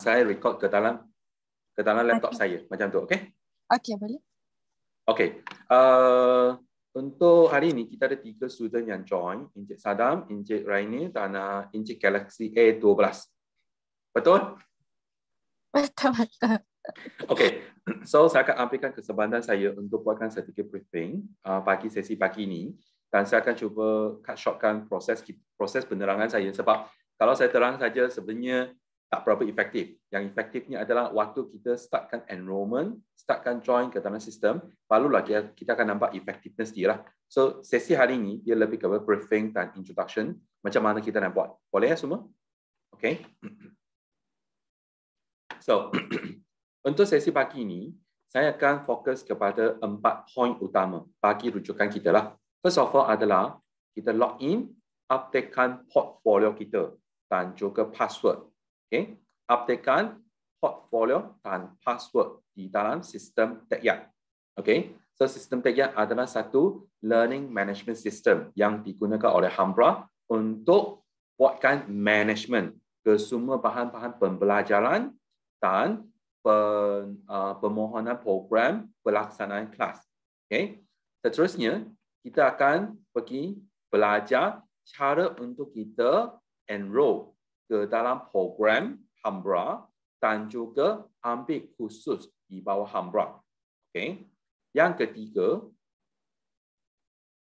saya record ke dalam ke dalam laptop okay. saya macam tu okey okey boleh okey uh, untuk hari ini kita ada tiga student yang join Encik Sadam Encik Raini dan uh, Encik Galaxy A12 betul betul betul okey so saya akan ambilkan kesempatan saya untuk buatkan sedikit briefing uh, pagi sesi pagi ini dan saya akan cuba cut shortkan proses proses penerangan saya sebab kalau saya terang saja sebenarnya tak berapa efektif. Yang efektifnya adalah waktu kita startkan enrollment, startkan join ke dalam sistem, barulah kita, kita akan nampak effectiveness dia. Lah. So, sesi hari ini, dia lebih kepada briefing dan introduction, macam mana kita nak buat. Boleh ya semua? Okay. So, untuk sesi pagi ini, saya akan fokus kepada empat point utama bagi rujukan kita. Lah. First of all adalah, kita log in, updatekan portfolio kita dan juga password Okay, updatekan portfolio dan password di dalam sistem tekiat. Okay, so sistem tekiat adalah satu learning management system yang digunakan oleh Hambra untuk buatkan management ke semua bahan-bahan pembelajaran dan pen, uh, permohonan program pelaksanaan kelas. Okay, seterusnya kita akan pergi belajar cara untuk kita enroll ke dalam program Hambra dan juga ambil khusus di bawah Hambra. Okay. Yang ketiga,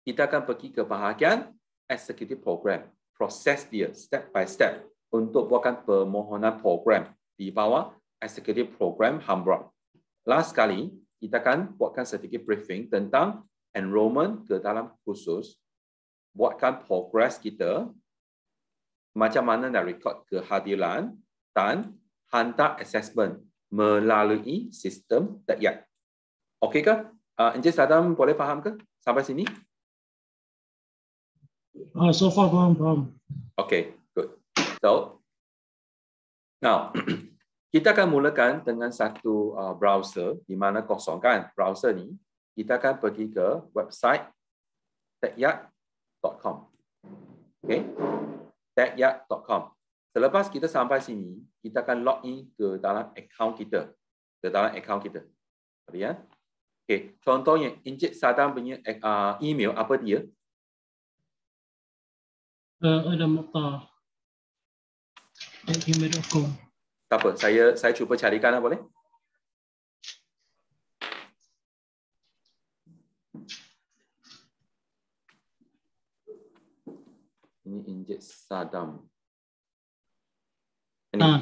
kita akan pergi ke bahagian executive program. Proses dia step by step untuk buatkan permohonan program di bawah executive program Hambra. Last kali, kita akan buatkan sedikit briefing tentang enrollment ke dalam khusus buatkan progress kita macam mana nak record kehadiran dan hantar assessment melalui sistem tayar. E Okey ke? Uh, Encik Saddam boleh faham ke sampai sini? Ah, uh, so far faham, faham. Okey, good. So, now kita akan mulakan dengan satu uh, browser di mana kosong kan? Browser ni kita akan pergi ke website tayar.com. E Okey tagyard.com. Selepas kita sampai sini, kita akan log in ke dalam account kita. Ke dalam account kita. Boleh ya? Okay. Contohnya, Encik Sadam punya uh, email apa dia? Uh, ada mata. Email.com. Tak apa, saya, saya cuba carikan lah boleh? ini injek sadam. Ini, ah,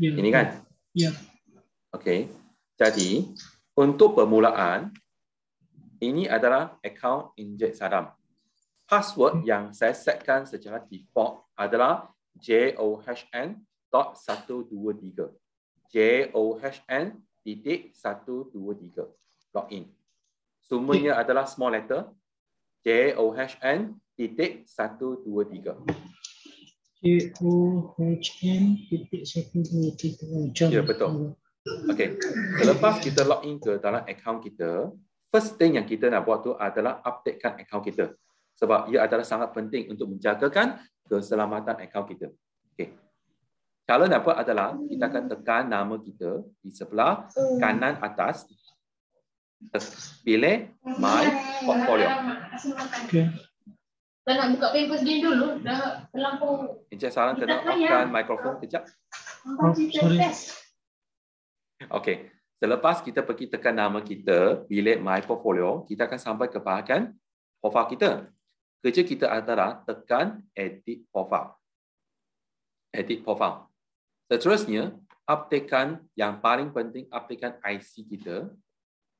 ya. ini kan? Ya. Okey. Jadi untuk permulaan ini adalah account injek sadam. Password hmm. yang saya setkan secara default adalah john.123. john.123 login. Semuanya adalah small letter. john titik satu dua tiga. J O H N titik satu dua tiga. Ya betul. Okey. Selepas kita log in ke dalam account kita, first thing yang kita nak buat tu adalah updatekan account kita. Sebab ia adalah sangat penting untuk menjagakan keselamatan account kita. Okey. Cara apa adalah kita akan tekan nama kita di sebelah kanan atas. Pilih My Portfolio. Okay. Tak nak buka pampers game dulu. Dah terlampau. Encik Sarah, kita tengok offkan mikrofon oh. kejap. sorry. Okay. Selepas kita pergi tekan nama kita, bilik My Portfolio, kita akan sampai ke bahagian profile kita. Kerja kita antara tekan edit profile. Edit profile. Seterusnya, updatekan yang paling penting, updatekan IC kita.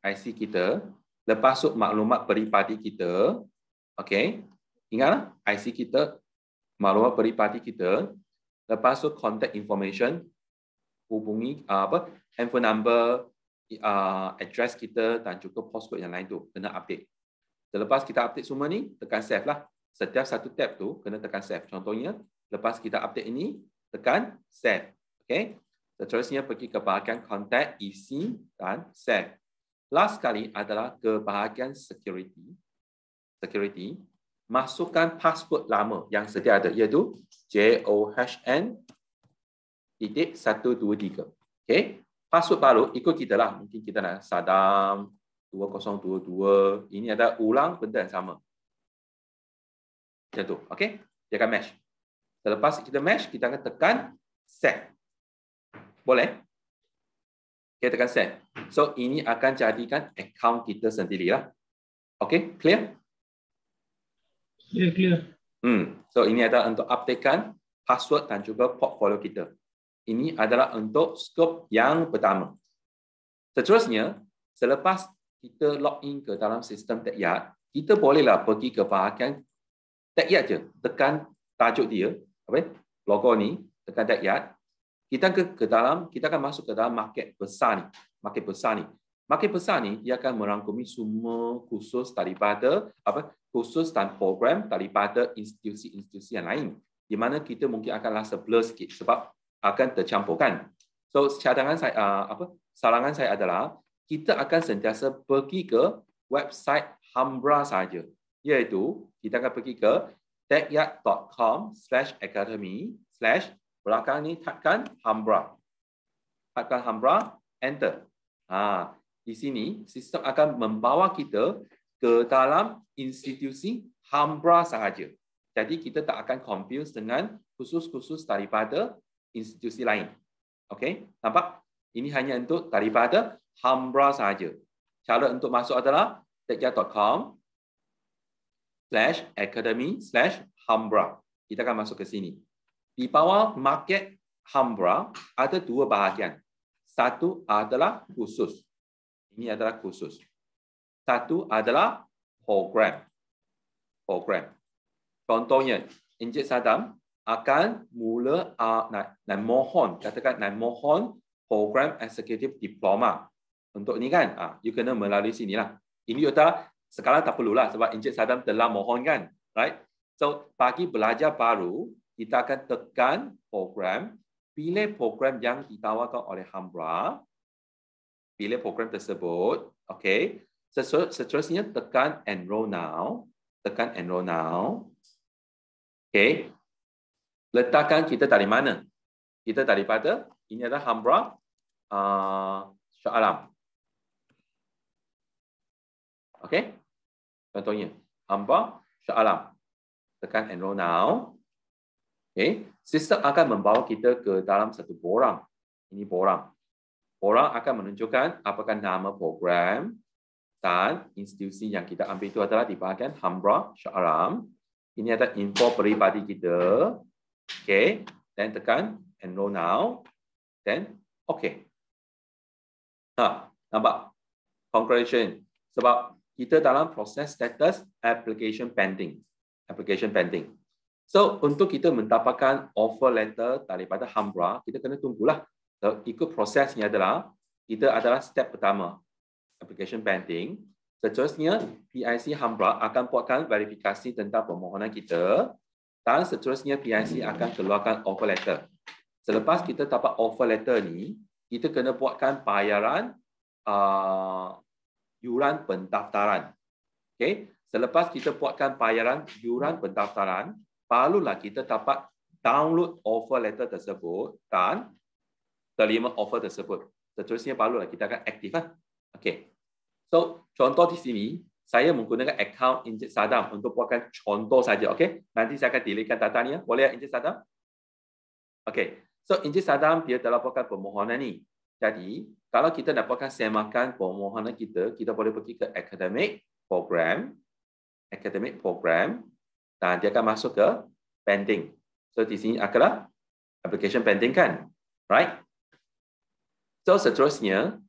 IC kita. Lepas itu maklumat peribadi kita. Okay. Ingatlah IC kita, maklumat peribadi kita, lepas tu contact information, hubungi ah, apa, handphone number, ah, address kita dan juga postcode yang lain tu kena update. Selepas kita update semua ni, tekan save lah. Setiap satu tab tu kena tekan save. Contohnya, lepas kita update ini, tekan save. Okay. Seterusnya pergi ke bahagian contact, isi e dan save. Last sekali adalah ke bahagian security. Security masukkan password lama yang sedia ada iaitu john titik 123. Okey. Password baru ikut kita lah. Mungkin kita nak sadam 2022. Ini ada ulang benda yang sama. Macam tu. Okey. Dia akan match. Selepas kita match, kita akan tekan set. Boleh? Kita tekan set. So, ini akan jadikan account kita sendiri lah. Okey. Clear? Yeah, clear. Hmm. So ini adalah untuk updatekan password dan juga portfolio kita. Ini adalah untuk scope yang pertama. Seterusnya, selepas kita log in ke dalam sistem TechYard, kita bolehlah pergi ke bahagian TechYard je. Tekan tajuk dia, apa? logo ni, tekan TechYard. Kita ke, ke dalam, kita akan masuk ke dalam market besar ni. Market besar ni. Market besar ni, ia akan merangkumi semua kursus daripada apa? khusus dan program daripada institusi-institusi yang lain di mana kita mungkin akan rasa blur sikit sebab akan tercampurkan. So cadangan saya uh, apa Sarangan saya adalah kita akan sentiasa pergi ke website Hambra saja iaitu kita akan pergi ke techyardcom academy belakang ni tekan Hambra. Tekan Hambra, enter. Ha, di sini sistem akan membawa kita ke dalam institusi Hambra sahaja. Jadi kita tak akan confuse dengan khusus-khusus daripada institusi lain. Okey, nampak? Ini hanya untuk daripada Hambra sahaja. Cara untuk masuk adalah tekja.com slash academy slash Hambra. Kita akan masuk ke sini. Di bawah market Hambra ada dua bahagian. Satu adalah khusus. Ini adalah khusus. Satu adalah program. Program. Contohnya, Encik Saddam akan mula uh, ah, nak, nak mohon, katakan nak mohon program eksekutif diploma. Untuk ini kan, uh, you kena melalui sini lah. Ini you sekarang tak perlu lah sebab Encik Saddam telah mohon kan. Right? So, bagi belajar baru, kita akan tekan program, pilih program yang ditawarkan oleh Hambra, pilih program tersebut, okay? seterusnya tekan enroll now tekan enroll now okay. letakkan kita dari mana kita daripada ini adalah hambra a uh, syalam okey contohnya hambra Alam, tekan enroll now okay. sistem akan membawa kita ke dalam satu borang ini borang borang akan menunjukkan apakah nama program dan institusi yang kita ambil itu adalah di bahagian Hamra Syaram. Ini adalah info peribadi kita. Okay. Then tekan enroll now. Then okay. Ha, nampak? Congratulations. Sebab kita dalam proses status application pending. Application pending. So untuk kita mendapatkan offer letter daripada Hamra, kita kena tunggulah. So, ikut proses prosesnya adalah kita adalah step pertama application pending, seterusnya PIC Hambra akan buatkan verifikasi tentang permohonan kita dan seterusnya PIC akan keluarkan offer letter. Selepas kita dapat offer letter ni, kita kena buatkan bayaran uh, yuran pendaftaran. Okay. Selepas kita buatkan bayaran yuran pendaftaran, barulah kita dapat download offer letter tersebut dan terima offer tersebut. Seterusnya barulah kita akan aktif. Okay. So contoh di sini saya menggunakan account Encik Saddam untuk buatkan contoh saja. Okay, nanti saya akan data ni. Boleh ya Encik Saddam? Okay. So Encik Saddam dia telah buatkan permohonan ni. Jadi kalau kita nak buatkan semakan permohonan kita, kita boleh pergi ke academic program, academic program dan dia akan masuk ke pending. So di sini akala application pending kan? Right? So seterusnya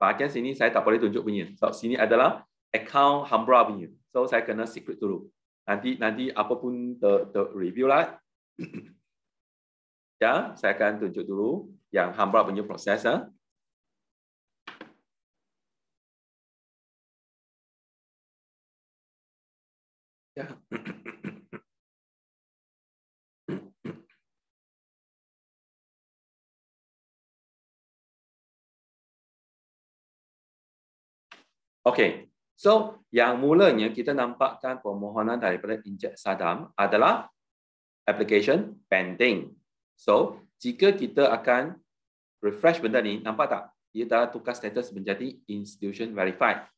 bahagian sini saya tak boleh tunjuk punya. So sini adalah account Hambra punya. So saya kena secret dulu. Nanti nanti apapun the, the review lah. ya, saya akan tunjuk dulu yang Hambra punya proses. Ha. Ya. ya. Okay, So, yang mulanya kita nampakkan permohonan daripada Encik Saddam adalah application pending. So, jika kita akan refresh benda ni, nampak tak? Dia telah tukar status menjadi institution verified.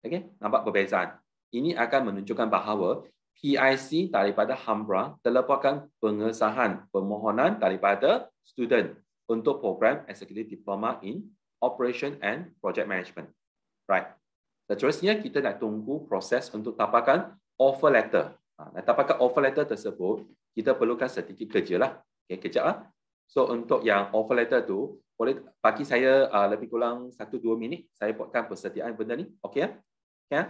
Okay, nampak perbezaan. Ini akan menunjukkan bahawa PIC daripada Hambra terlepaskan pengesahan permohonan daripada student untuk program executive diploma in operation and project management. Right. Seterusnya, kita nak tunggu proses untuk tapakan offer letter. Ha, nak tapakan offer letter tersebut, kita perlukan sedikit kerja. Lah. Okay, kerja Lah. Ha. So, untuk yang offer letter tu, boleh bagi saya uh, lebih kurang 1-2 minit, saya buatkan persediaan benda ni. Okay Ya? Ha. Okay,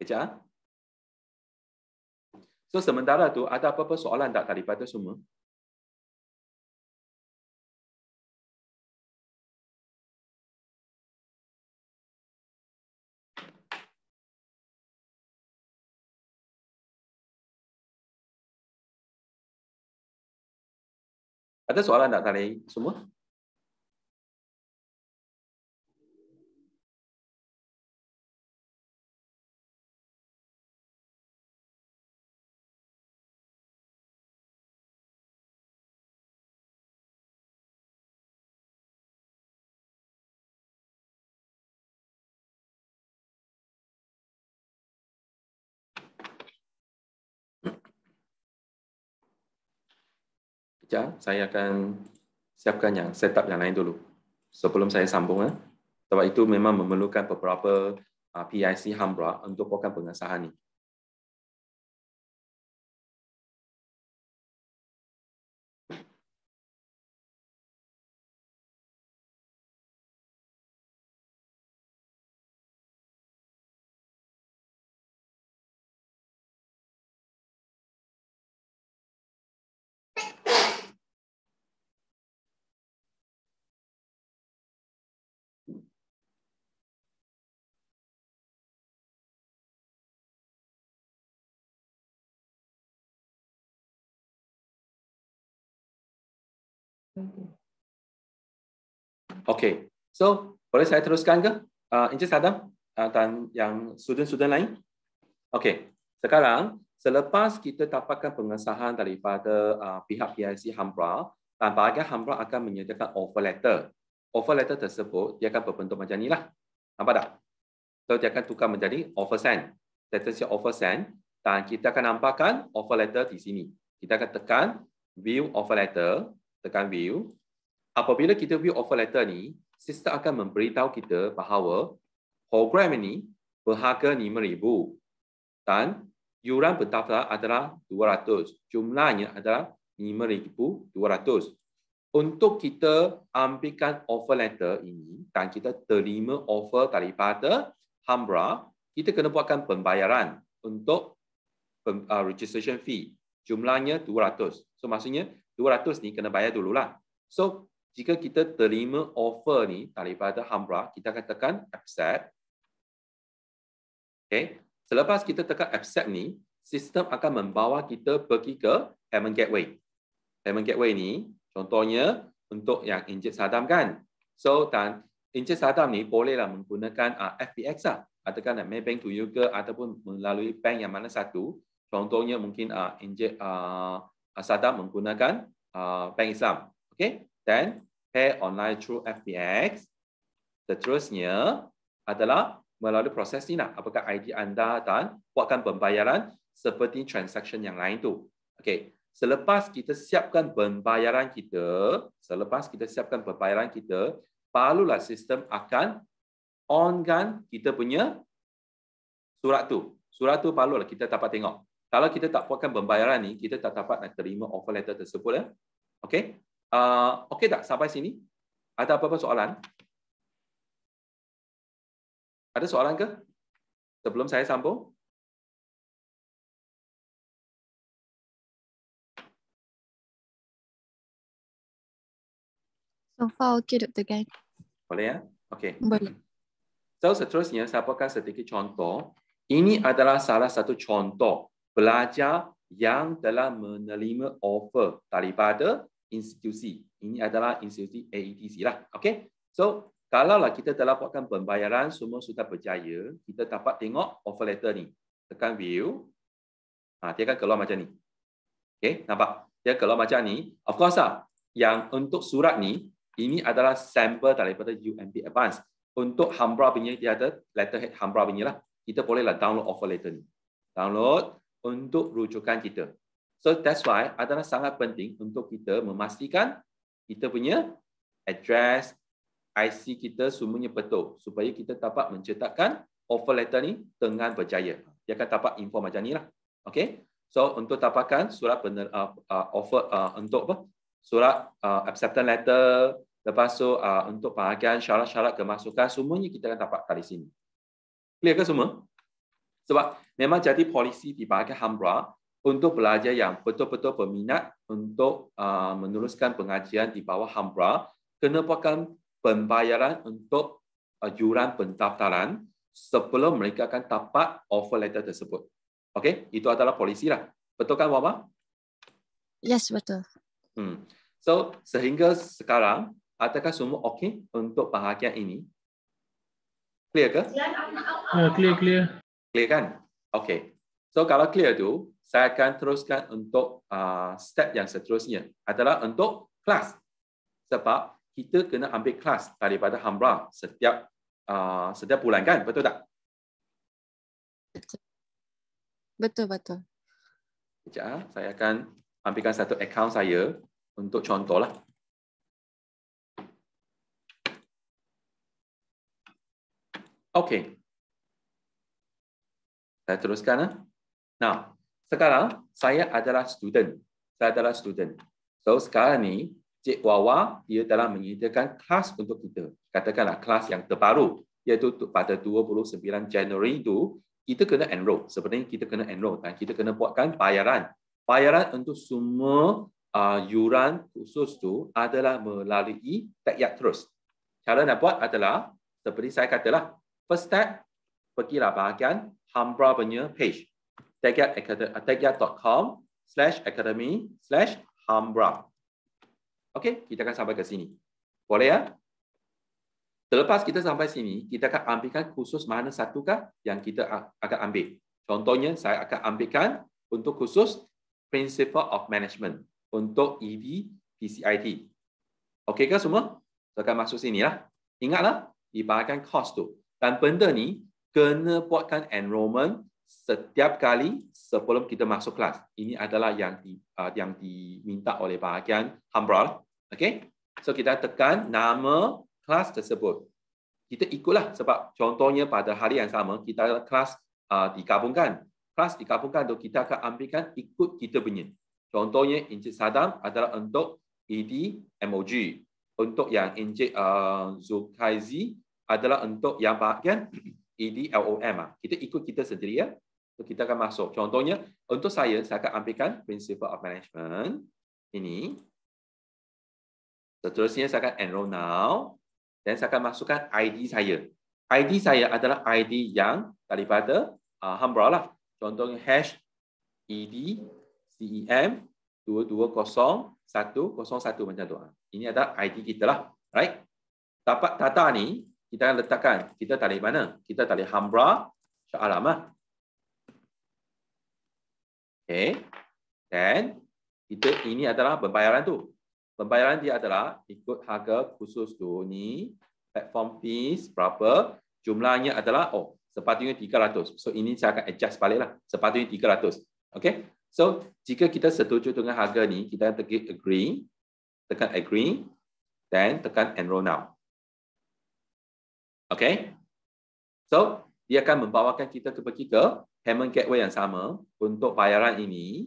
Kerja Lah. So, sementara tu, ada apa-apa soalan tak daripada semua? Ada soalan tak tadi semua? Sekejap, saya akan siapkan yang setup yang lain dulu sebelum saya sambung. Eh. Sebab itu memang memerlukan beberapa ah, PIC Hambra untuk program pengesahan ini. Okay, So, boleh saya teruskan ke? Uh, Encik Sadam uh, dan yang student-student lain? Okay, Sekarang, selepas kita dapatkan pengesahan daripada uh, pihak PIC Hambra, dan bahagian Hambra akan menyediakan offer letter. Offer letter tersebut, dia akan berbentuk macam ni lah. Nampak tak? So, dia akan tukar menjadi offer send. Letter siap offer send. Dan kita akan nampakkan offer letter di sini. Kita akan tekan view offer letter tekan view. Apabila kita view offer letter ni, sistem akan memberitahu kita bahawa program ini berharga RM5,000 dan yuran pendaftaran adalah RM200. Jumlahnya adalah RM5,200. Untuk kita ambilkan offer letter ini dan kita terima offer daripada Hambra, kita kena buatkan pembayaran untuk uh, registration fee. Jumlahnya RM200. So, maksudnya 200 ni kena bayar dulu lah. So, jika kita terima offer ni daripada Hambra, kita akan tekan accept. Okay. Selepas kita tekan accept ni, sistem akan membawa kita pergi ke payment gateway. Payment gateway ni, contohnya untuk yang Encik Saddam kan. So, dan Encik Saddam ni bolehlah menggunakan uh, ah, Fpx lah. Katakan uh, lah, bank to you ke ataupun melalui bank yang mana satu. Contohnya mungkin uh, Encik uh, Asada menggunakan uh, Bank Islam. Okay, then pay online through FBX. Seterusnya adalah melalui proses ini lah. Apakah ID anda dan buatkan pembayaran seperti transaction yang lain tu. Okay, selepas kita siapkan pembayaran kita, selepas kita siapkan pembayaran kita, barulah sistem akan onkan kita punya surat tu. Surat tu barulah kita dapat tengok kalau kita tak puaskan pembayaran ni, kita tak dapat nak terima offer letter tersebut. Ya? Eh? Okey? Uh, Okey tak sampai sini? Ada apa-apa soalan? Ada soalan ke? Sebelum saya sambung? So far okay, doktor kan? Boleh ya? Okey. Boleh. So, seterusnya, saya akan sedikit contoh. Ini adalah salah satu contoh pelajar yang telah menerima offer daripada institusi. Ini adalah institusi AETC lah. Okay. So, kalau lah kita telah buatkan pembayaran semua sudah berjaya, kita dapat tengok offer letter ni. Tekan view. Ha, dia akan keluar macam ni. Okay, nampak? Dia keluar macam ni. Of course lah, yang untuk surat ni, ini adalah sampel daripada UMP Advance. Untuk Hambra punya, dia ada letterhead Hambra punya lah. Kita bolehlah download offer letter ni. Download untuk rujukan kita. So that's why adalah sangat penting untuk kita memastikan kita punya address, IC kita semuanya betul supaya kita dapat mencetakkan offer letter ni dengan berjaya. Dia akan dapat info macam ni lah. Okay? So untuk dapatkan surat pener, uh, uh, offer uh, untuk apa? Surat uh, acceptance letter, lepas tu uh, untuk bahagian syarat-syarat kemasukan, semuanya kita akan dapat dari sini. Clear ke semua? Sebab memang jadi polisi di bahagian Hambra untuk pelajar yang betul-betul berminat untuk uh, meneruskan pengajian di bawah Hambra, kena buatkan pembayaran untuk uh, juran pendaftaran sebelum mereka akan dapat offer letter tersebut. Okey, itu adalah polisi lah. Betul kan, Wawa? Yes, betul. Hmm. So, sehingga sekarang, adakah semua okey untuk bahagian ini? Clear ke? Yeah, clear, clear. Clear kan? Okay. So kalau clear tu, saya akan teruskan untuk uh, step yang seterusnya adalah untuk kelas. Sebab kita kena ambil kelas daripada hamra setiap uh, setiap bulan kan? Betul tak? Betul, betul. Sekejap, ah. saya akan ambilkan satu account saya untuk contoh lah. Okay. Saya teruskan. Ha? Now, sekarang saya adalah student. Saya adalah student. So sekarang ni, Cik Wawa dia telah menyediakan kelas untuk kita. Katakanlah kelas yang terbaru iaitu pada 29 Januari itu kita kena enroll. Sebenarnya kita kena enroll dan kita kena buatkan bayaran. Bayaran untuk semua uh, yuran khusus tu adalah melalui tagyak terus. Cara nak buat adalah seperti saya katalah, first step, pergilah bahagian Humbra punya page. Tagyat.com uh, slash academy slash Humbra. Okey, kita akan sampai ke sini. Boleh ya? Selepas kita sampai sini, kita akan ambilkan khusus mana satukah yang kita akan ambil. Contohnya, saya akan ambilkan untuk khusus Principle of Management untuk EV PCIT. Okey ke semua? Kita akan masuk sini lah. Ingatlah, dibahagikan kos tu. Dan benda ni, kena buatkan enrolment setiap kali sebelum kita masuk kelas. Ini adalah yang di, uh, yang diminta oleh bahagian Hambral. Okay? So kita tekan nama kelas tersebut. Kita ikutlah sebab contohnya pada hari yang sama kita kelas uh, digabungkan. Kelas digabungkan tu kita akan ambilkan ikut kita punya. Contohnya Encik Saddam adalah untuk ED MOG. Untuk yang Encik uh, Zulkaizi adalah untuk yang bahagian ADLOM ah. Kita ikut kita sendiri ya. So kita akan masuk. Contohnya untuk saya saya akan ambilkan principle of management ini. Seterusnya saya akan enroll now dan saya akan masukkan ID saya. ID saya adalah ID yang daripada uh, ah, Hambra lah. Contohnya hash ED CEM 220101 macam tu. Ah. Ini adalah ID kita lah. Right? Dapat data ni, kita akan letakkan kita tarik mana? Kita tarik Hambra Shah Alam lah. Okay. dan kita, ini adalah pembayaran tu. Pembayaran dia adalah ikut harga khusus tu ni, platform fees berapa, jumlahnya adalah, oh, sepatutnya 300. So, ini saya akan adjust balik lah. Sepatutnya 300. Okay. So, jika kita setuju dengan harga ni, kita tekan agree, tekan agree, dan tekan enroll now. Okay? So, dia akan membawakan kita pergi ke payment gateway yang sama untuk bayaran ini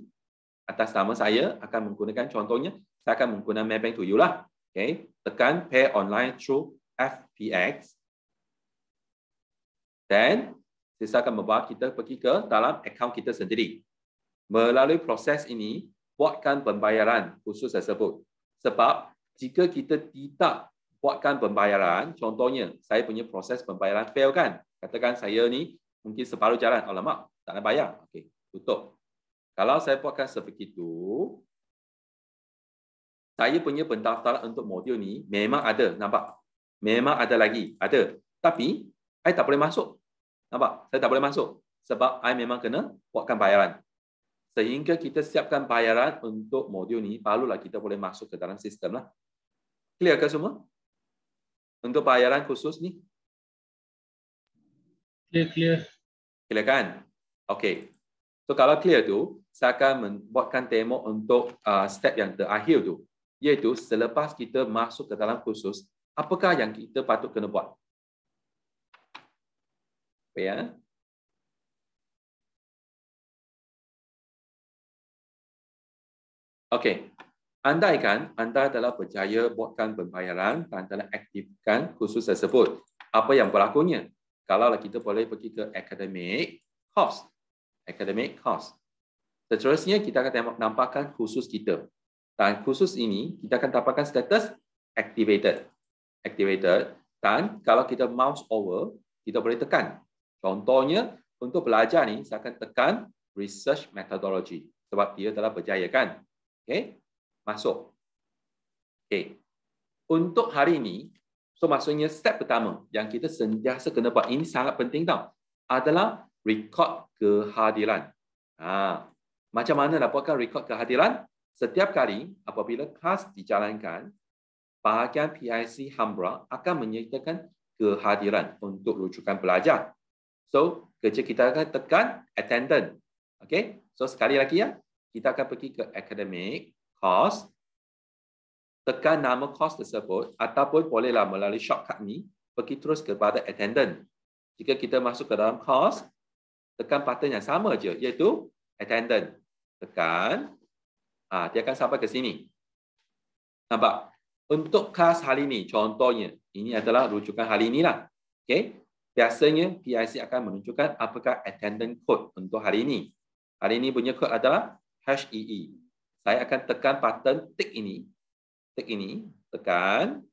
atas nama saya akan menggunakan contohnya saya akan menggunakan Maybank to you lah. Okay? Tekan pay online through FPX. Then, saya akan membawa kita pergi ke dalam account kita sendiri. Melalui proses ini, buatkan pembayaran khusus tersebut. Sebab jika kita tidak buatkan pembayaran. Contohnya, saya punya proses pembayaran fail kan? Katakan saya ni mungkin separuh jalan. Alamak, tak nak bayar. Okey, tutup. Kalau saya buatkan seperti itu, saya punya pendaftaran untuk modul ni memang ada, nampak? Memang ada lagi, ada. Tapi, saya tak boleh masuk. Nampak? Saya tak boleh masuk. Sebab saya memang kena buatkan bayaran. Sehingga kita siapkan bayaran untuk modul ni, barulah kita boleh masuk ke dalam sistem. Lah. Clear ke semua? untuk pelajaran khusus ni? Clear, clear. Clear kan? Okay. So kalau clear tu, saya akan membuatkan tema untuk uh, step yang terakhir tu. Iaitu selepas kita masuk ke dalam khusus, apakah yang kita patut kena buat? Okay, ya. Okay. Andaikan anda telah berjaya buatkan pembayaran dan telah aktifkan khusus tersebut, apa yang berlakunya? Kalau kita boleh pergi ke academic cost. Academic cost. Seterusnya, kita akan nampakkan khusus kita. Dan khusus ini, kita akan dapatkan status activated. Activated. Dan kalau kita mouse over, kita boleh tekan. Contohnya, untuk belajar ni saya akan tekan research methodology. Sebab dia telah berjaya, kan? Okay? masuk. Okay. Untuk hari ini, so maksudnya step pertama yang kita sentiasa kena buat, ini sangat penting tau, adalah rekod kehadiran. Ha. Macam mana nak buatkan rekod kehadiran? Setiap kali apabila kelas dijalankan, bahagian PIC Hambra akan menyertakan kehadiran untuk rujukan pelajar. So, kerja kita akan tekan attendance. Okay? So, sekali lagi ya, kita akan pergi ke academic pause, tekan nama kos tersebut ataupun bolehlah melalui shortcut ni pergi terus kepada attendant. Jika kita masuk ke dalam kos, tekan button yang sama je iaitu attendant. Tekan, ah dia akan sampai ke sini. Nampak? Untuk kelas hari ini, contohnya, ini adalah rujukan hari ini. Lah. Okay? Biasanya PIC akan menunjukkan apakah attendant code untuk hari ini. Hari ini punya code adalah HEE. E saya akan tekan button tick ini. Tick ini, tekan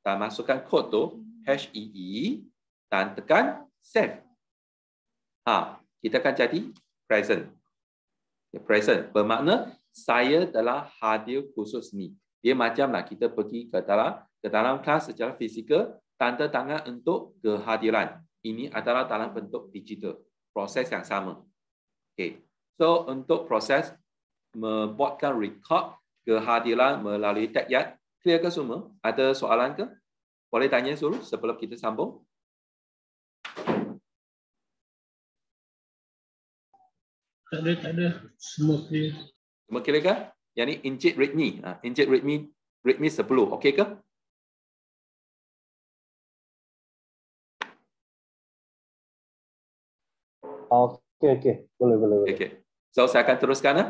dan masukkan kod tu HEE e, dan tekan save. Ha, kita akan jadi present. Ya, present bermakna saya dalam hadir khusus ni. Dia macamlah kita pergi ke dalam ke dalam kelas secara fizikal tanda tangan untuk kehadiran. Ini adalah dalam bentuk digital. Proses yang sama. Okay. So untuk proses membuatkan rekod kehadiran melalui tagyat. Clear ke semua? Ada soalan ke? Boleh tanya dulu sebelum kita sambung. Tak ada, tak ada. Semua clear. Semua clear ke? Yang ni Encik Redmi. Encik ha, Redmi, Redmi 10. Okey ke? Okey, okey. Boleh, boleh, boleh. Okey. So, saya akan teruskan. Ha?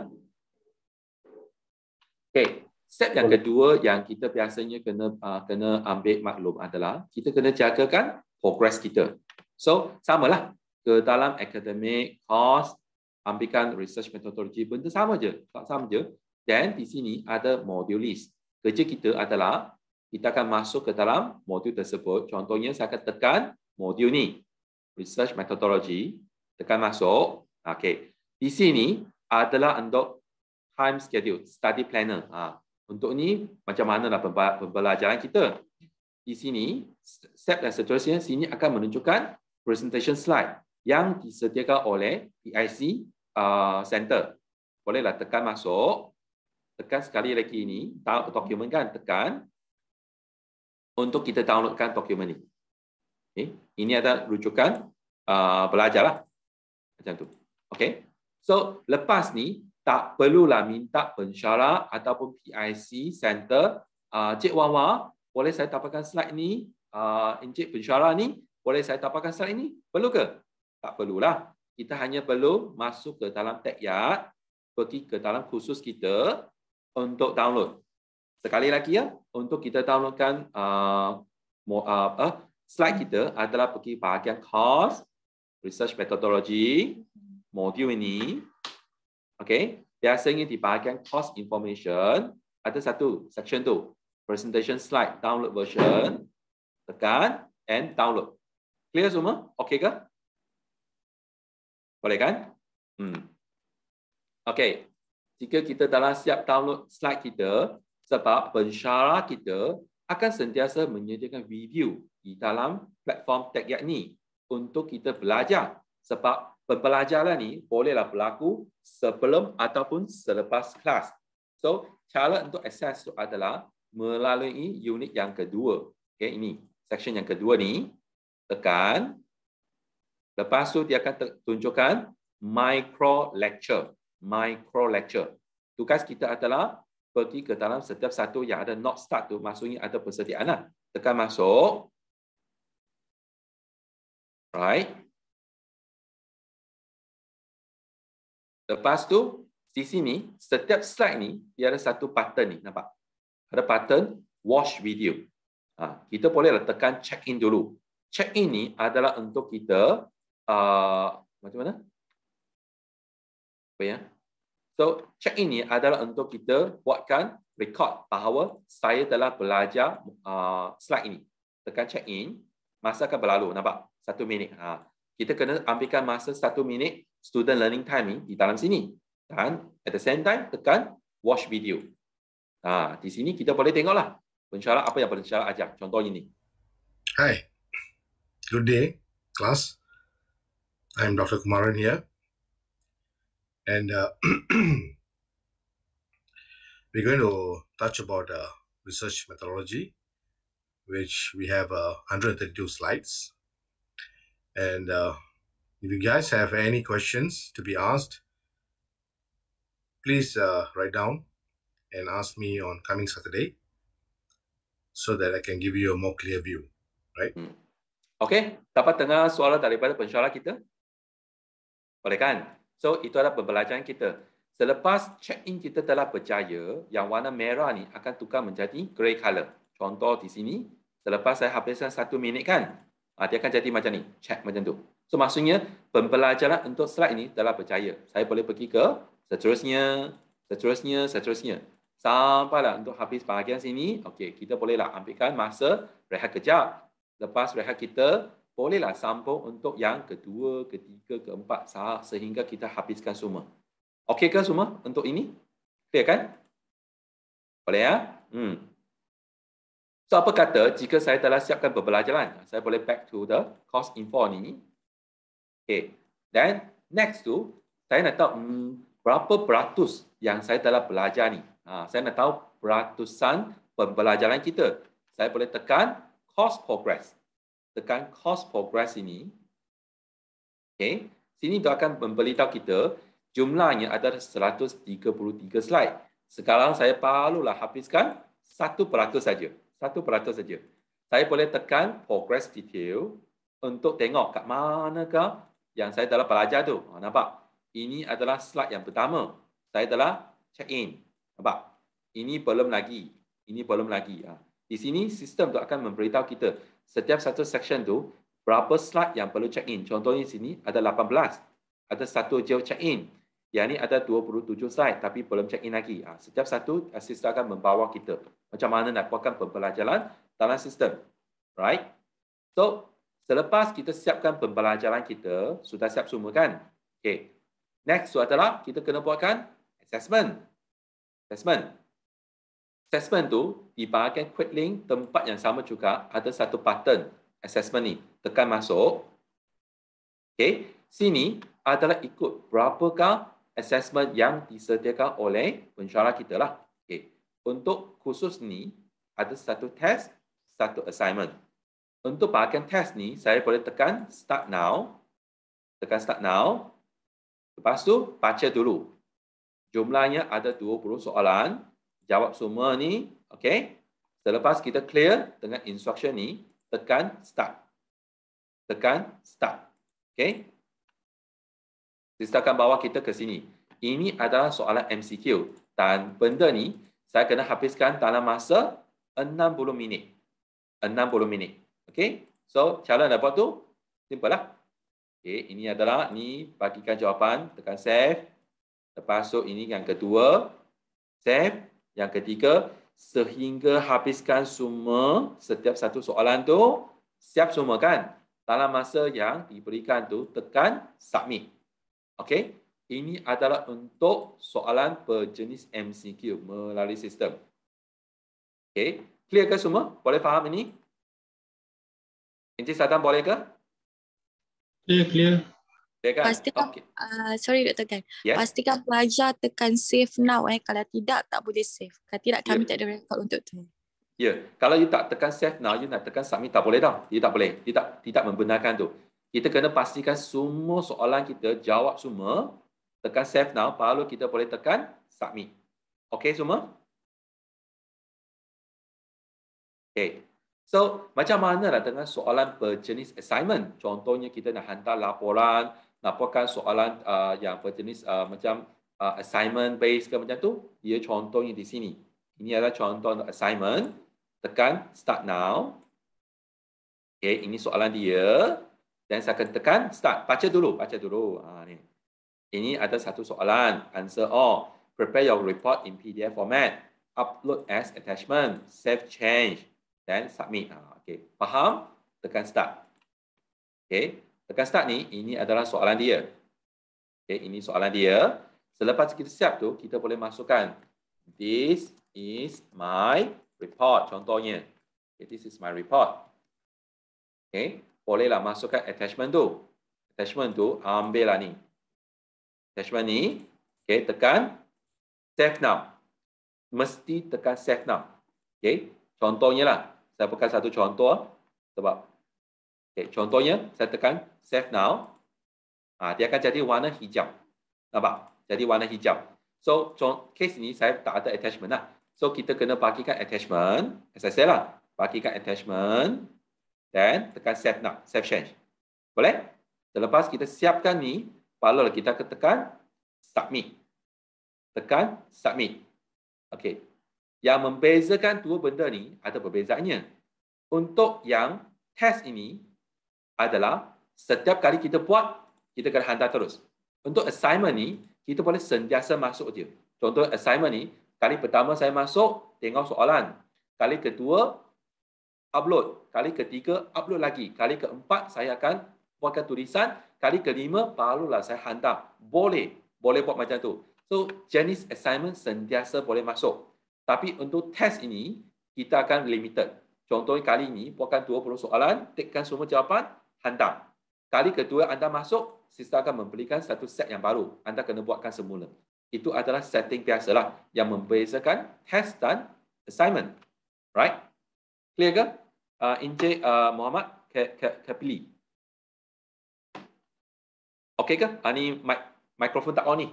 Okay. Step yang okay. kedua yang kita biasanya kena uh, kena ambil maklum adalah kita kena jagakan progress kita. So, samalah ke dalam academic course ambilkan research methodology benda sama je, tak sama je. Dan di sini ada modul list. Kerja kita adalah kita akan masuk ke dalam modul tersebut. Contohnya saya akan tekan modul ni. Research methodology, tekan masuk. Okay, Di sini adalah untuk time schedule, study planner. Ha. Untuk ni macam mana lah pembelajaran kita? Di sini, step dan seterusnya, sini akan menunjukkan presentation slide yang disediakan oleh PIC uh, Center. Bolehlah tekan masuk. Tekan sekali lagi ini. Dokumen kan? Tekan. Untuk kita downloadkan dokumen ini. Okay. Ini ada rujukan uh, belajar. Lah. Macam tu. Okay. So, lepas ni, tak perlulah minta pensyarah ataupun PIC center. Uh, ah, Cik Wawa, boleh saya tapakan slide ini? Uh, ah, Encik pensyarah ni, boleh saya tapakan slide ini? Perlu ke? Tak perlulah. Kita hanya perlu masuk ke dalam ya, pergi ke dalam khusus kita untuk download. Sekali lagi ya, untuk kita downloadkan uh, uh, uh, slide kita adalah pergi bahagian course, research methodology, modul ini, Okay, biasanya di bahagian course information ada satu section tu presentation slide download version tekan and download. Clear semua? Okay ke? Boleh kan? Hmm. Okay. Jika kita telah siap download slide kita, sebab pensyarah kita akan sentiasa menyediakan review di dalam platform tech yakni untuk kita belajar sebab pembelajaran ni bolehlah berlaku sebelum ataupun selepas kelas. So, cara untuk akses tu adalah melalui unit yang kedua. Okay, ini, section yang kedua ni. Tekan. Lepas tu dia akan tunjukkan micro lecture. Micro lecture. Tugas kita adalah pergi ke dalam setiap satu yang ada not start tu maksudnya ada persediaan lah. Tekan masuk. Right. Lepas tu, di sini, setiap slide ni, dia ada satu pattern ni, nampak? Ada pattern, watch video. Ha, kita bolehlah tekan check in dulu. Check in ni adalah untuk kita, uh, macam mana? Apa ya? So, check in ni adalah untuk kita buatkan record bahawa saya telah belajar uh, slide ini. Tekan check in, masa akan berlalu, nampak? Satu minit. Ha. Kita kena ambilkan masa satu minit student learning time di dalam sini dan at the same time tekan watch video. Ha, di sini kita boleh tengoklah pensyarah apa yang pensyarah ajar. Contoh ini. Hi. Good day, class. I'm Dr. Kumaran here. And uh, we're going to touch about uh, research methodology, which we have uh, 132 slides. And uh, If you guys have any questions to be asked, please uh, write down and ask me on coming Saturday so that I can give you a more clear view, right? Hmm. Okay, dapat tengah soalan daripada pensyarah kita? Boleh kan? So, itu adalah pembelajaran kita. Selepas check-in kita telah berjaya, yang warna merah ni akan tukar menjadi grey colour. Contoh di sini, selepas saya habiskan satu minit kan, ah, dia akan jadi macam ni. Check macam tu. So maksudnya pembelajaran untuk slide ini telah berjaya. Saya boleh pergi ke seterusnya, seterusnya, seterusnya. Sampailah untuk habis bahagian sini. Okey, kita bolehlah ambilkan masa rehat kejap. Lepas rehat kita, bolehlah sambung untuk yang kedua, ketiga, keempat sehingga kita habiskan semua. Okey ke semua untuk ini? Okey kan? Boleh ya? Hmm. So apa kata jika saya telah siapkan pembelajaran, saya boleh back to the course info ni. Okay. Then next tu, saya nak tahu hmm, berapa peratus yang saya telah belajar ni. Ha, saya nak tahu peratusan pembelajaran kita. Saya boleh tekan course progress. Tekan course progress ini. Okay. Sini dia akan memberitahu kita jumlahnya adalah 133 slide. Sekarang saya perlulah habiskan 1% saja. 1% saja. Saya boleh tekan progress detail untuk tengok kat manakah yang saya telah belajar tu. Ha, nampak? Ini adalah slide yang pertama. Saya telah check in. Nampak? Ini belum lagi. Ini belum lagi. Ha. Di sini, sistem tu akan memberitahu kita setiap satu section tu berapa slide yang perlu check in. Contohnya sini ada 18. Ada satu je check in. Yang ini ada 27 slide tapi belum check in lagi. Ha, setiap satu, eh, sistem akan membawa kita macam mana nak buatkan pembelajaran dalam sistem. Right? So, Selepas kita siapkan pembelajaran kita, sudah siap semua kan? Okay. Next, so adalah kita kena buatkan assessment. Assessment. Assessment tu di bahagian quick link tempat yang sama juga ada satu button assessment ni. Tekan masuk. Okay. Sini adalah ikut berapakah assessment yang disediakan oleh pencara kita lah. Okay. Untuk khusus ni, ada satu test, satu assignment. Untuk bahagian test ni, saya boleh tekan start now. Tekan start now. Lepas tu, baca dulu. Jumlahnya ada 20 soalan. Jawab semua ni. Okay. Selepas kita clear dengan instruction ni, tekan start. Tekan start. Okay. Sistakan bawa kita ke sini. Ini adalah soalan MCQ. Dan benda ni, saya kena habiskan dalam masa 60 minit. 60 minit. Okey. So, cara nak buat tu simple lah. Okey, ini adalah ni bagikan jawapan, tekan save. Lepas tu ini yang kedua, save. Yang ketiga, sehingga habiskan semua setiap satu soalan tu, siap semua kan? Dalam masa yang diberikan tu tekan submit. Okey. Ini adalah untuk soalan berjenis MCQ melalui sistem. Okey, clear ke semua? Boleh faham ini? Encik Sadam boleh ke? Clear, clear. Kan? Pastikan, okay. uh, sorry Dr. Kan. Yes. Pastikan pelajar tekan save now. Eh. Kalau tidak, tak boleh save. Kalau tidak, kami yeah. tak ada record untuk tu. Ya, yeah. kalau you tak tekan save now, you nak tekan submit, tak boleh dah. You tak boleh. You tak, tidak membenarkan tu. Kita kena pastikan semua soalan kita jawab semua. Tekan save now, baru kita boleh tekan submit. Okay semua? Okay. So, macam mana lah dengan soalan berjenis assignment? Contohnya kita nak hantar laporan, laporkan soalan uh, yang berjenis uh, macam uh, assignment based ke macam tu. Ia contohnya di sini. Ini adalah contoh untuk assignment. Tekan start now. Okay, ini soalan dia. Dan saya akan tekan start. Baca dulu, baca dulu. Ha, ni. Ini ada satu soalan. Answer all. Prepare your report in PDF format. Upload as attachment. Save change. Dan submit. Ah, okay. Faham? Tekan start. Okay. Tekan start ni, ini adalah soalan dia. Okay. Ini soalan dia. Selepas kita siap tu, kita boleh masukkan. This is my report. Contohnya. Okay. This is my report. Okay. Bolehlah masukkan attachment tu. Attachment tu, ambillah ni. Attachment ni. Okay. Tekan save now. Mesti tekan save now. Okay. Contohnya lah saya bukan satu contoh sebab okay, contohnya saya tekan save now ah dia akan jadi warna hijau nampak jadi warna hijau so case ni saya tak ada attachment lah so kita kena bagikan attachment SSL lah bagikan attachment then tekan save now save change boleh selepas kita siapkan ni barulah kita tekan submit tekan submit Okay. Yang membezakan dua benda ni ada perbezaannya. Untuk yang test ini adalah setiap kali kita buat, kita kena hantar terus. Untuk assignment ni, kita boleh sentiasa masuk dia. Contoh assignment ni, kali pertama saya masuk, tengok soalan. Kali kedua, upload. Kali ketiga, upload lagi. Kali keempat, saya akan buatkan tulisan. Kali kelima, barulah saya hantar. Boleh. Boleh buat macam tu. So, jenis assignment sentiasa boleh masuk. Tapi untuk test ini, kita akan limited. Contohnya kali ini, buatkan 20 soalan, tekan semua jawapan, hantar. Kali kedua anda masuk, sistem akan memberikan satu set yang baru. Anda kena buatkan semula. Itu adalah setting biasalah yang membezakan test dan assignment. Right? Clear ke? Uh, Encik uh, Muhammad Kepili. Ke, ke okay ke? Ini ah, mic, microphone tak on ni?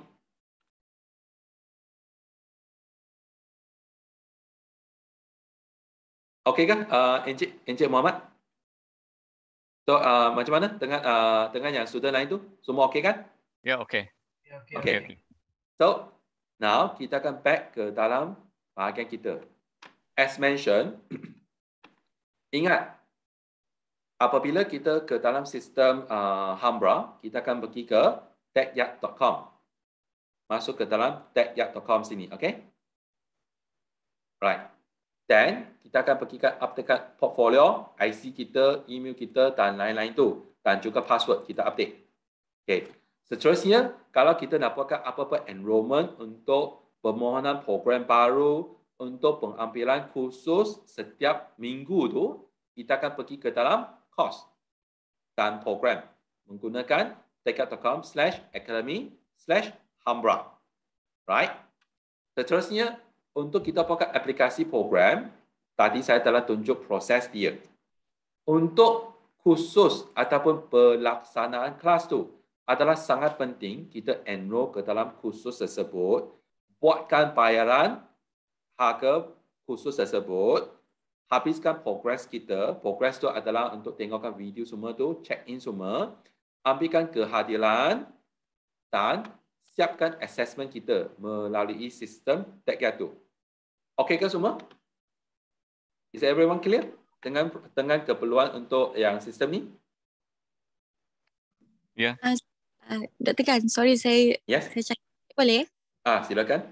Okeykah uh, ah, Encik Encik Muhammad? So uh, macam mana dengan uh, dengan ah, yang student lain tu? Semua okey kan? Ya, yeah, okey. Yeah, okey. Okay. Okay, okay. So now kita akan back ke dalam bahagian kita. As mentioned, ingat apabila kita ke dalam sistem uh, Hambra, kita akan pergi ke techyard.com. Masuk ke dalam techyard.com sini, okey? Right. Then, kita akan pergi ke update portfolio, IC kita, email kita dan lain-lain tu. Dan juga password kita update. Okay. Seterusnya, kalau kita nak buatkan apa-apa enrollment untuk permohonan program baru, untuk pengambilan kursus setiap minggu tu, kita akan pergi ke dalam course dan program menggunakan takeout.com slash academy slash Hambra. Right? Seterusnya, untuk kita pakai aplikasi program, tadi saya telah tunjuk proses dia. Untuk khusus ataupun pelaksanaan kelas tu adalah sangat penting kita enroll ke dalam khusus tersebut, buatkan bayaran harga khusus tersebut, habiskan progress kita, progress tu adalah untuk tengokkan video semua tu, check in semua, ambilkan kehadiran dan siapkan assessment kita melalui sistem tag gaduh. Okey ke semua? Is everyone clear? Dengan dengan keperluan untuk yang sistem ni? Ya. Yeah. Uh, uh, Kan, sorry saya yes. saya cakap. Boleh? Ah, silakan.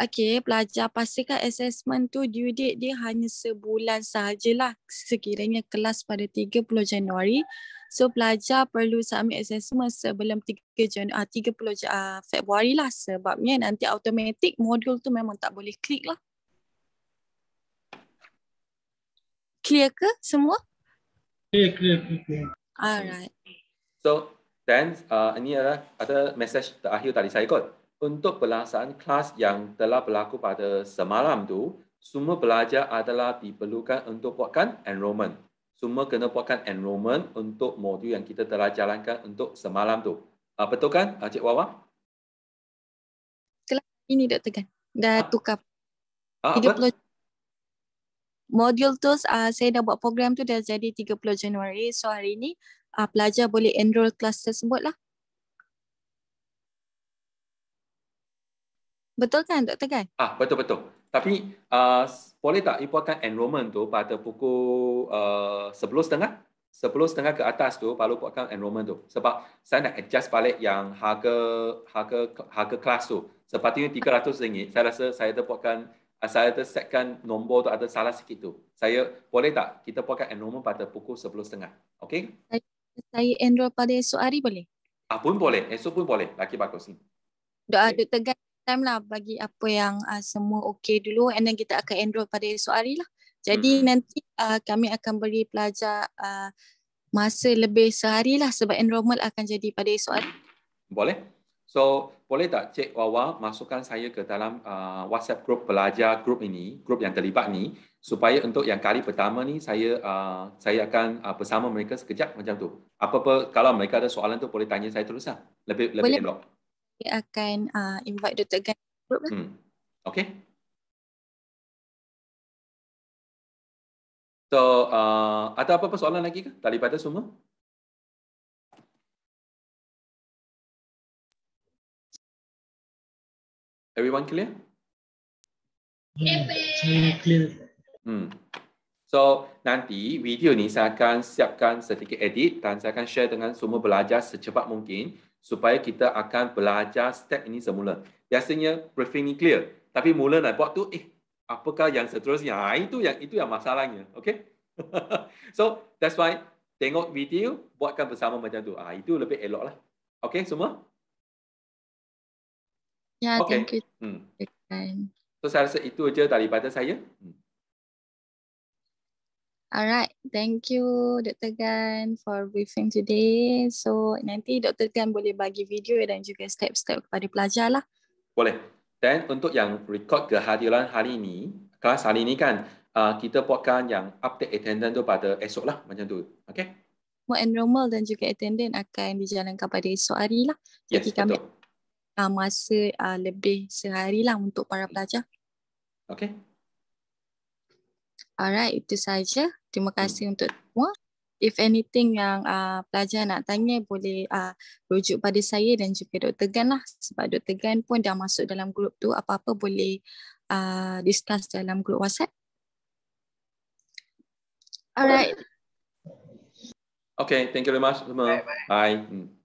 Okey, pelajar pastikan assessment tu due date dia hanya sebulan sahajalah sekiranya kelas pada 30 Januari. So pelajar perlu submit assessment sebelum 3 Januari, 30 Februari lah sebabnya nanti automatic modul tu memang tak boleh klik lah. clear ke semua? Clear, clear, clear. Alright. So, then uh, ini adalah ada message terakhir dari saya kot. Untuk pelaksanaan kelas yang telah berlaku pada semalam tu, semua pelajar adalah diperlukan untuk buatkan enrollment. Semua kena buatkan enrollment untuk modul yang kita telah jalankan untuk semalam tu. Uh, betul kan, uh, Cik Wawa? Kelas ini, dah Kan. Dah ah. tukar. Ah, 30 apa? Modul tu uh, saya dah buat program tu dah jadi 30 Januari. So hari ni uh, pelajar boleh enroll kelas tersebut lah. Betul kan Dr. Gan? Ah, betul-betul. Tapi uh, boleh tak importkan enrollment tu pada pukul sepuluh setengah, sepuluh setengah ke atas tu baru buatkan enrollment tu sebab saya nak adjust balik yang harga harga harga kelas tu sepatutnya tiga ratus ringgit saya rasa saya dah Ah, saya tersetkan nombor tu ada salah sikit tu. Saya boleh tak kita pakai enrollment pada pukul 10.30. Okey? Saya, saya enroll pada esok hari boleh? Ah pun boleh. Esok pun boleh. Lagi bagus ni. Doa okay. Dr. Gan time lah bagi apa yang uh, semua okay dulu and then kita akan enroll pada esok hari lah. Jadi hmm. nanti uh, kami akan beri pelajar uh, masa lebih sehari lah sebab enrollment akan jadi pada esok hari. Boleh? So boleh tak Cik Wawa masukkan saya ke dalam uh, WhatsApp group pelajar group ini, group yang terlibat ni supaya untuk yang kali pertama ni saya uh, saya akan uh, bersama mereka sekejap macam tu. Apa-apa kalau mereka ada soalan tu boleh tanya saya teruslah. Lebih boleh. lebih elok. Saya akan uh, invite Dr. Gan group lah. Hmm. Okay. So uh, ada apa-apa soalan lagi ke daripada semua? everyone clear yeah, clear hmm. so nanti video ni saya akan siapkan sedikit edit dan saya akan share dengan semua belajar secepat mungkin supaya kita akan belajar step ini semula biasanya briefing ni clear tapi mula nak buat tu eh apakah yang seterusnya ha, itu yang itu yang masalahnya okay? so that's why tengok video buatkan bersama macam tu ah ha, itu lebih elok lah Okay semua Ya, yeah, okay. thank you. Hmm. So saya rasa itu aja pada saya. Hmm. Alright, thank you Dr. Gan for briefing today. So nanti Dr. Gan boleh bagi video dan juga step-step kepada pelajar lah. Boleh. Dan untuk yang record kehadiran hari ini, kelas hari ini kan, uh, kita buatkan yang update attendance tu pada esok lah macam tu. Okay? Mau enrolment dan juga attendance akan dijalankan pada esok hari lah. Jadi yes, kami uh, masa uh, lebih sehari lah untuk para pelajar. Okay. Alright, itu saja. Terima kasih untuk semua. If anything yang uh, pelajar nak tanya, boleh uh, rujuk pada saya dan juga Dr. Gan lah. Sebab Dr. Gan pun dah masuk dalam grup tu. Apa-apa boleh uh, discuss dalam grup WhatsApp. Alright. Okay, thank you very much. Bye. Bye. Bye. Hmm.